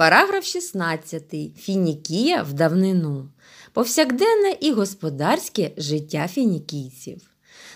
Параграф 16. Фінікія в давнину. Повсякденне і господарське життя фінікійців.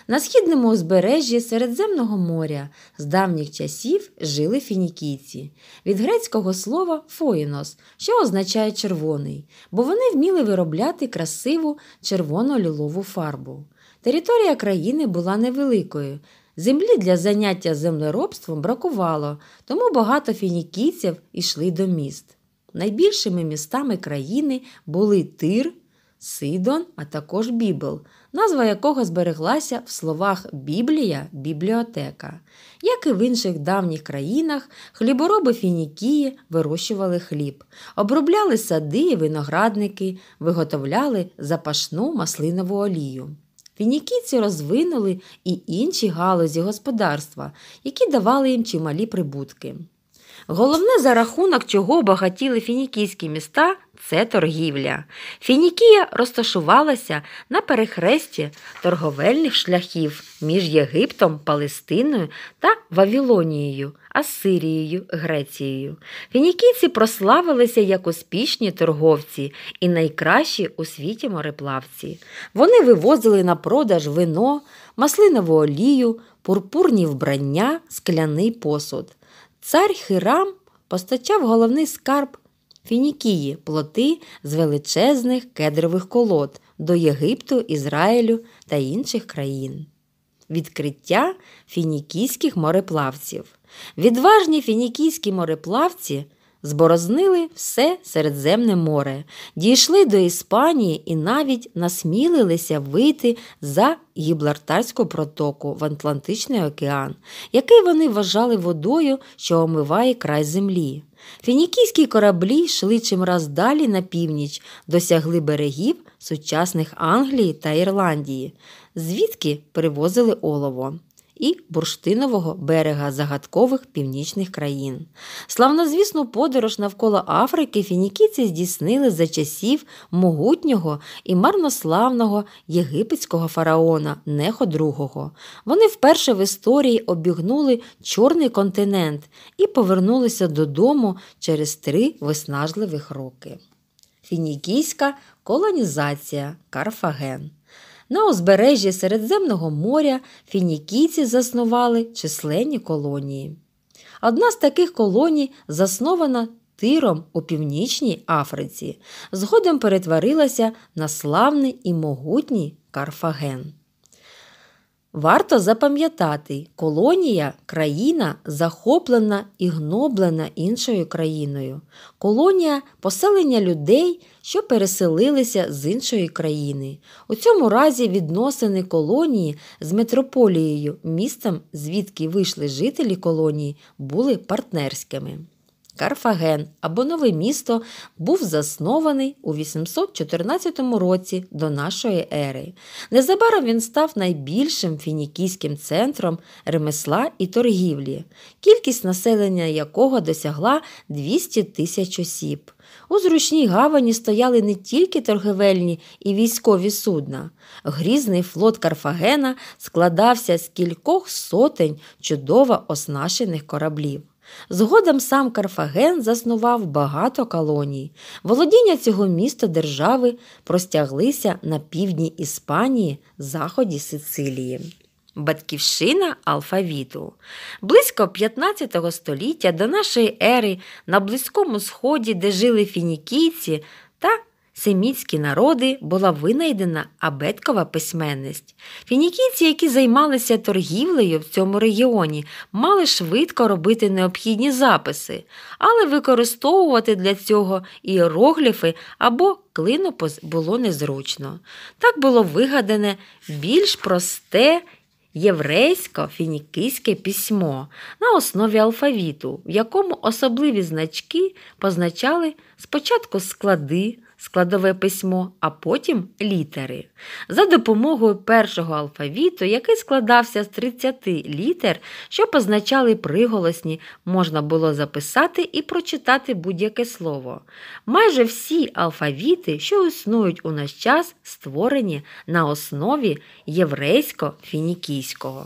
На східному узбережжі Середземного моря з давніх часів жили фінікійці від грецького слова фоїнос, що означає червоний, бо вони вміли виробляти красиву червоно-лілову фарбу. Територія країни була невеликою. Землі для заняття землеробством бракувало, тому багато фінікійців йшли до міст. Найбільшими містами країни були Тир, Сидон, а також Бібл, назва якого збереглася в словах Біблія бібліотека. Як і в інших давніх країнах, хлібороби Фінікії вирощували хліб, обробляли сади і виноградники, виготовляли запашну маслинову олію. Фінікійці розвинули і інші галузі господарства, які давали їм чималі прибутки. Головне, за рахунок чого багатіли фінікійські міста це торгівля. Фінікія розташувалася на перехресті торговельних шляхів між Єгиптом, Палестиною та Вавілонією, Асирією, Грецією. Фінікійці прославилися як успішні торговці і найкращі у світі мореплавці. Вони вивозили на продаж вино, маслинову олію, пурпурні вбрання, скляний посуд. Цар Хирам постачав головний скарб Фінікії, плоти з величезних кедрових колод до Єгипту, Ізраїлю та інших країн. Відкриття фінікійських мореплавців. Відважні фінікійські мореплавці зборознили все Середземне море, дійшли до Іспанії і навіть насмілилися вийти за Гіблартарську протоку в Атлантичний океан, який вони вважали водою, що омиває край землі. Фінікійські кораблі йшли чимраз далі на північ, досягли берегів сучасних Англії та Ірландії, звідки привозили олово і бурштинового берега загадкових північних країн. Славнозвісну подорож навколо Африки фінікійці здійснили за часів могутнього і марнославного єгипетського фараона Нехо II. Вони вперше в історії обігнули чорний континент і повернулися додому через три виснажливих роки. Фінікійська колонізація Карфаген. На узбережжі Середземного моря фінікійці заснували численні колонії. Одна з таких колоній заснована Тиром у північній Африці, згодом перетворилася на славний і могутній Карфаген. Варто запам'ятати, колонія країна захоплена і гноблена іншою країною. Колонія поселення людей, що переселилися з іншої країни. У цьому разі відносини колонії з метрополією, містом, звідки вийшли жителі колонії, були партнерськими. Карфаген або нове місто був заснований у 814 році до нашої ери. Незабаром він став найбільшим фінікійським центром ремесла і торгівлі, кількість населення якого досягла 200 тисяч осіб. У зручній гавані стояли не тільки торговельні і військові судна. Грізний флот Карфагена складався з кількох сотень чудово оснащених кораблів. Згодом сам Карфаген заснував багато колоній. Володіння цього міста держави простяглися на півдні Іспанії, заході Сицилії. Батьківщина алфавіту. Близько 15 століття до нашої ери на Близькому Сході, де жили фінікійці, семітські народи була винайдена абеткова письменність. Фінікійці, які займалися торгівлею в цьому регіоні, мали швидко робити необхідні записи, але використовувати для цього іерогліфи або клинопис було незручно. Так було вигадане більш просте. Єврейсько-фінікійське письмо на основі алфавіту, в якому особливі значки позначали спочатку склади, складове письмо, а потім літери. За допомогою першого алфавіту, який складався з 30 літер, що позначали приголосні, можна було записати і прочитати будь-яке слово. Майже всі алфавіти, що існують у наш час, створені на основі єврейсько-фінікійського.